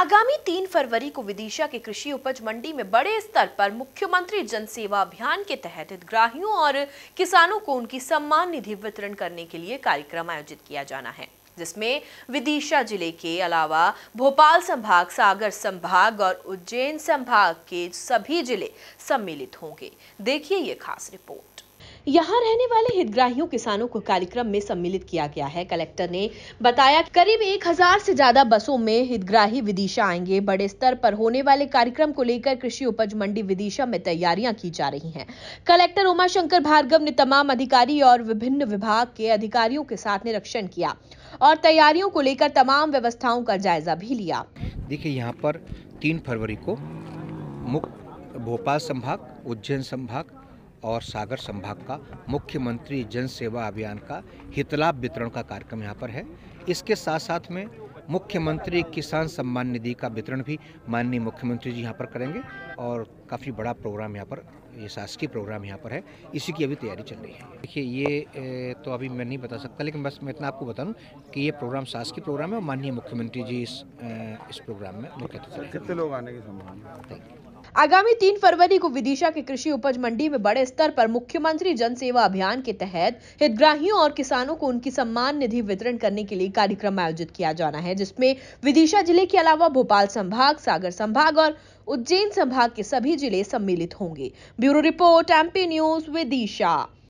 आगामी तीन फरवरी को विदिशा के कृषि उपज मंडी में बड़े स्तर पर मुख्यमंत्री जन सेवा अभियान के तहत हितग्राहियों और किसानों को उनकी सम्मान निधि वितरण करने के लिए कार्यक्रम आयोजित किया जाना है जिसमें विदिशा जिले के अलावा भोपाल संभाग सागर संभाग और उज्जैन संभाग के सभी जिले सम्मिलित होंगे देखिए ये खास रिपोर्ट यहाँ रहने वाले हितग्राहियों किसानों को कार्यक्रम में सम्मिलित किया गया है कलेक्टर ने बताया करीब एक हजार से ज्यादा बसों में हितग्राही विदिशा आएंगे बड़े स्तर पर होने वाले कार्यक्रम को लेकर कृषि उपज मंडी विदिशा में तैयारियां की जा रही है कलेक्टर उमाशंकर भार्गव ने तमाम अधिकारी और विभिन्न विभाग के अधिकारियों के साथ निरीक्षण किया और तैयारियों को लेकर तमाम व्यवस्थाओं का जायजा भी लिया देखिए यहाँ पर तीन फरवरी को मुख्य भोपाल संभाग उज्जैन संभाग और सागर संभाग का मुख्यमंत्री जन सेवा अभियान का हितलाभ वितरण का कार्यक्रम यहाँ पर है इसके साथ साथ में मुख्यमंत्री किसान सम्मान निधि का वितरण भी माननीय मुख्यमंत्री जी यहाँ पर करेंगे और काफ़ी बड़ा प्रोग्राम यहाँ पर ये शासकीय प्रोग्राम यहाँ पर है इसी की अभी तैयारी चल रही है देखिए ये तो अभी मैं नहीं बता सकता लेकिन बस मैं इतना आपको बता दूँ कि ये प्रोग्राम शासकीय प्रोग्राम है और माननीय मुख्यमंत्री जी इस इस प्रोग्राम में मुख्य कितने लोग आने की संभावना आगामी तीन फरवरी को विदिशा के कृषि उपज मंडी में बड़े स्तर पर मुख्यमंत्री जन सेवा अभियान के तहत हितग्राहियों और किसानों को उनकी सम्मान निधि वितरण करने के लिए कार्यक्रम आयोजित किया जाना है जिसमें विदिशा जिले के अलावा भोपाल संभाग सागर संभाग और उज्जैन संभाग के सभी जिले सम्मिलित होंगे bureau report MP news Vidisha